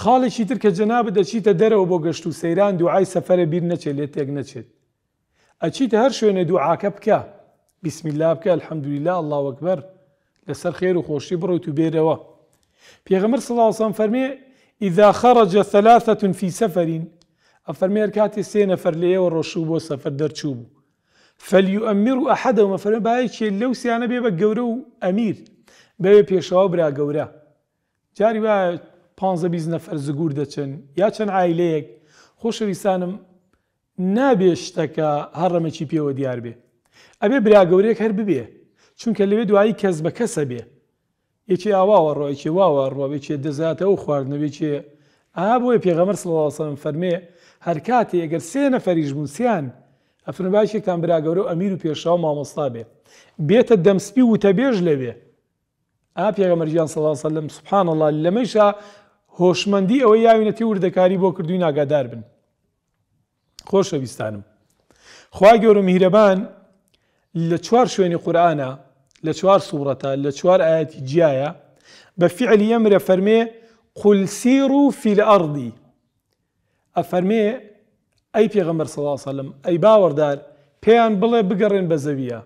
خاڵێکی تر کە جەناب دەچیتە دەرەوە بۆ بگشت و سیران دعای سفر بیر لیت لێت تێک نەچێت هر هەر دعا کب که بسم الله الحمدلله الله اللهوەکبەر لەسەر خیر و خۆشی بڕۆیت و بێرەوە پێغەمر سڵاوسان فەرمێ وسلم خەڕەجە اذا خرج ثلاثة ئەفەرمێر کاتی سێ نەفەر لێەوە ڕۆشوو بۆ سەفەر دەرچوو و فەلی و ئەمیر و ئەحەدە و مەفەرمە باەکێ لەو سیانە بێ بە گەورە و ئەمیر بەوێ برا گەورە جاری وایە 5 نەفەر زگور دەچن یا چەند عیلەیەک خۆشەویستانم نابێ شتەکە هەڕەمەکی پێوە دیار بێ ئەبێ براگەورێک هەر ببێ چونکە لەوێ دوایی کەس بە کەسە بێ یەکی ئاواوە ڕۆیکی واوە ڕۆبێکێ دەزاتەوە خواردنەوەێکێ ئا بۆی پێغەمەر سڵسەم فەرمێ هەر کاتێ ئەگەر سێ نەفەریش بووسیان ئەفرن باشێکتان براگەورە و ئەمیر و پێشاو مامۆستا بێ بێتە دەمسپی وتە بێژ لەوێ ئا پێغەمەرجیان سەڵسە لەم سوبحان الله لەمەشا هۆشمەندی ئەوەی یاوینەتی وردەکاری بۆ کردووی ناگادار بن خۆشەویستانم خی گەورە میهرەبان لە چوار شوێنی قورآە لە چوار سوورەتە لە چوار ئاەتی جیایە بە فعلی ئەمرە فەرمێ قولسیر و فیل ئەڕدی ئەفەرمێ ئەی پێغەمبەر سەڵاسەلم ئەی باوەڕدار پێیان بڵێ بگەڕێن بە زەویە